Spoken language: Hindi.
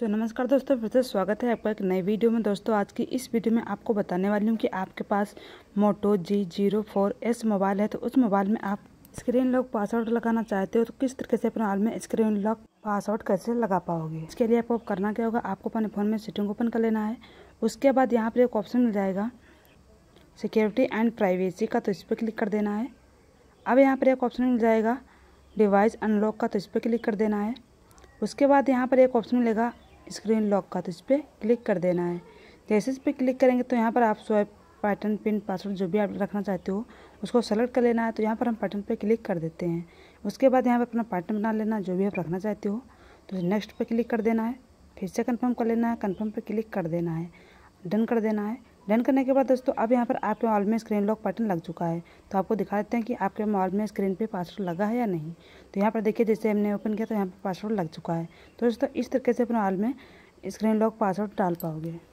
सो so, नमस्कार दोस्तों फिर से स्वागत है आपका एक नए वीडियो में दोस्तों आज की इस वीडियो में आपको बताने वाली हूँ कि आपके पास Moto G zero four S mobile है तो उस मोबाइल में आप स्क्रीन लॉक पासवर्ड लगाना चाहते हो तो किस तरीके से अपने मोबाइल में स्क्रीन लॉक पासवर्ड कैसे लगा पाओगे इसके लिए आपको करना क्या होगा आपको अपने फ़ोन में सेटिंग ओपन कर लेना है उसके बाद यहाँ पर एक ऑप्शन मिल जाएगा सिक्योरिटी एंड प्राइवेसी का तो इस पर क्लिक कर देना है अब यहाँ पर एक ऑप्शन मिल जाएगा डिवाइस अनलॉक का तो इस पर क्लिक कर देना है उसके बाद यहाँ पर एक ऑप्शन मिलेगा स्क्रीन लॉक का तो इस पर क्लिक कर देना है जैसे तो इस पर क्लिक करेंगे तो यहाँ पर आप स्वैप पैटर्न पिन पासवर्ड जो भी आप रखना चाहते हो उसको सेलेक्ट कर लेना है तो यहाँ पर हम पैटर्न पर क्लिक कर देते हैं उसके बाद यहाँ पर अपना पैटर्न बना लेना जो भी आप रखना चाहते हो तो नेक्स्ट पर क्लिक कर देना है फिर से कन्फर्म कर लेना है कन्फर्म पर क्लिक कर देना है डन कर देना है डन करने के बाद दोस्तों अब यहाँ पर आपके मॉल में स्क्रीन लॉक बटन लग चुका है तो आपको दिखा देते हैं कि आपके मॉल में स्क्रीन पे पासवर्ड लगा है या नहीं तो यहाँ पर देखिए जैसे हमने ओपन किया तो यहाँ पर पासवर्ड लग चुका है तो दोस्तों इस तरीके से अपने मॉल में स्क्रीन लॉक पासवर्ड डाल पाओगे